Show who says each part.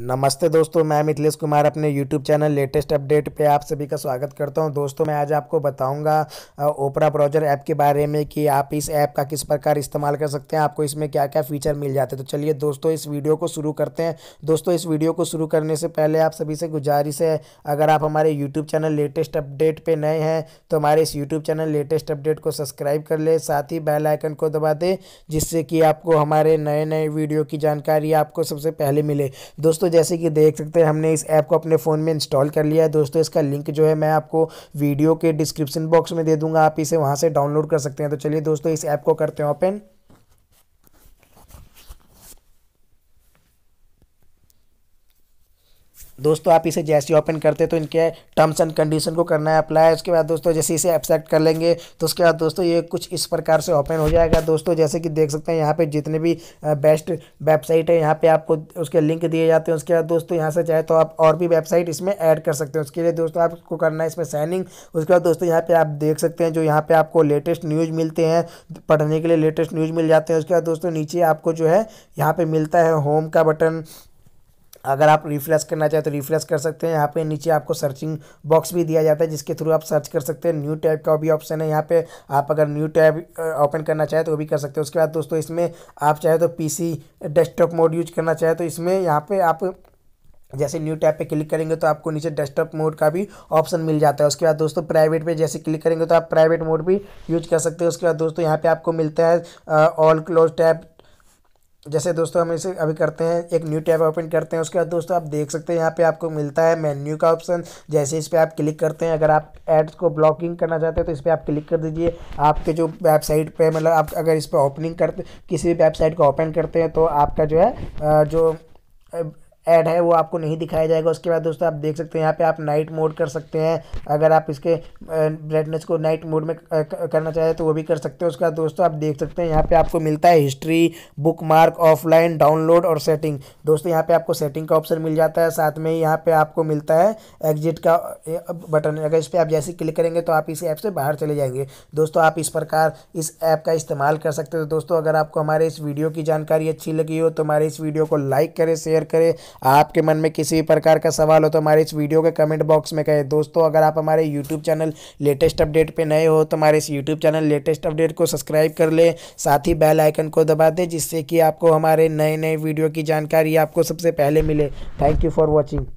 Speaker 1: नमस्ते दोस्तों मैं मिथिलेश कुमार अपने यूट्यूब चैनल लेटेस्ट अपडेट पे आप सभी का स्वागत करता हूं दोस्तों मैं आज आपको बताऊंगा ओपरा ब्राउजर ऐप के बारे में कि आप इस ऐप का किस प्रकार इस्तेमाल कर सकते हैं आपको इसमें क्या क्या फ़ीचर मिल जाते हैं तो चलिए दोस्तों इस वीडियो को शुरू करते हैं दोस्तों इस वीडियो को शुरू करने से पहले आप सभी से गुजारिश है अगर आप हमारे यूट्यूब चैनल लेटेस्ट अपडेट पर नए हैं तो हमारे इस यूट्यूब चैनल लेटेस्ट अपडेट को सब्सक्राइब कर ले साथ ही बेल आइकन को दबा दें जिससे कि आपको हमारे नए नए वीडियो की जानकारी आपको सबसे पहले मिले दोस्तों दोस्तों जैसे कि देख सकते हैं हमने इस ऐप को अपने फ़ोन में इंस्टॉल कर लिया है दोस्तों इसका लिंक जो है मैं आपको वीडियो के डिस्क्रिप्शन बॉक्स में दे दूंगा आप इसे वहाँ से डाउनलोड कर सकते हैं तो चलिए दोस्तों इस ऐप को करते हैं ओपन दोस्तों आप इसे जैसे ओपन करते तो इनके टर्म्स एंड कंडीशन को करना है अप्लाई उसके बाद दोस्तों जैसे इसे एक्सेप्ट कर लेंगे तो उसके बाद दोस्तों ये कुछ इस प्रकार से ओपन हो जाएगा दोस्तों जैसे कि देख सकते हैं यहाँ पे जितने भी बेस्ट वेबसाइट है यहाँ पे आपको उसके लिंक दिए जाते हैं उसके बाद दोस्तों यहाँ से चाहे तो आप और भी वेबसाइट इसमें ऐड कर सकते हैं उसके लिए दोस्तों आपको करना है इसमें साइनिंग उसके बाद दोस्तों यहाँ पर आप देख सकते हैं जो यहाँ पर आपको लेटेस्ट न्यूज़ मिलते हैं पढ़ने के लिए लेटेस्ट न्यूज़ मिल जाते हैं उसके बाद दोस्तों नीचे आपको जो है यहाँ पर मिलता है होम का बटन अगर आप रिफ्रेश करना चाहें तो रिफ्रेश कर सकते हैं यहाँ पे नीचे आपको सर्चिंग बॉक्स भी दिया जाता है जिसके थ्रू आप सर्च कर सकते हैं न्यू टैब का भी ऑप्शन है यहाँ पे आप अगर न्यू टैब ओपन करना चाहें तो वो भी कर सकते हैं उसके बाद दोस्तों इसमें आप चाहे तो पीसी डेस्कटॉप मोड यूज करना चाहें तो इसमें यहाँ पर आप जैसे न्यू टैब पे क्लिक करेंगे तो आपको नीचे डेस्कटॉप मोड का भी ऑप्शन मिल जाता है उसके बाद दोस्तों प्राइवेट पे जैसे क्लिक करेंगे तो आप प्राइवेट मोड भी यूज कर सकते हैं उसके बाद दोस्तों यहाँ पे आपको मिलता है ऑल क्लोज टैब जैसे दोस्तों हम इसे अभी करते हैं एक न्यू टैब ओपन करते हैं उसके बाद दोस्तों आप देख सकते हैं यहाँ पे आपको मिलता है मेन्यू का ऑप्शन जैसे इस पर आप क्लिक करते हैं अगर आप एड्स को ब्लॉकिंग करना चाहते हैं तो इस पर आप क्लिक कर दीजिए आपके जो वेबसाइट पे मतलब आप अगर इस पर ओपनिंग करते किसी भी वेबसाइट को ओपन करते हैं तो आपका जो है जो ऐड है वो आपको नहीं दिखाया जाएगा उसके बाद दोस्तों आप देख सकते हैं यहाँ पे आप नाइट मोड कर सकते हैं अगर आप इसके ब्राइटनेस को नाइट मोड में करना चाहें तो वो भी कर सकते हैं उसके बाद दोस्तों आप देख सकते हैं यहाँ पे आपको मिलता है history bookmark offline download और सेटिंग दोस्तों यहाँ पर आपको सेटिंग का ऑप्शन मिल जाता है साथ में ही यहाँ पर आपको मिलता है एग्जिट का बटन अगर इस पर आप जैसे क्लिक करेंगे तो आप इस ऐप से बाहर चले जाएंगे दोस्तों आप इस प्रकार इस ऐप का इस्तेमाल कर सकते हो तो दोस्तों अगर आपको हमारे इस वीडियो की जानकारी अच्छी लगी हो तो हमारे इस वीडियो को लाइक करें शेयर करें आपके मन में किसी भी प्रकार का सवाल हो तो हमारे इस वीडियो के कमेंट बॉक्स में कहें दोस्तों अगर आप हमारे यूट्यूब चैनल लेटेस्ट अपडेट पर नए हो तो हमारे इस यूट्यूब चैनल लेटेस्ट अपडेट को सब्सक्राइब कर लें साथ ही बेल आइकन को दबा दें जिससे कि आपको हमारे नए नए वीडियो की जानकारी आपको सबसे पहले मिले थैंक यू फॉर वॉचिंग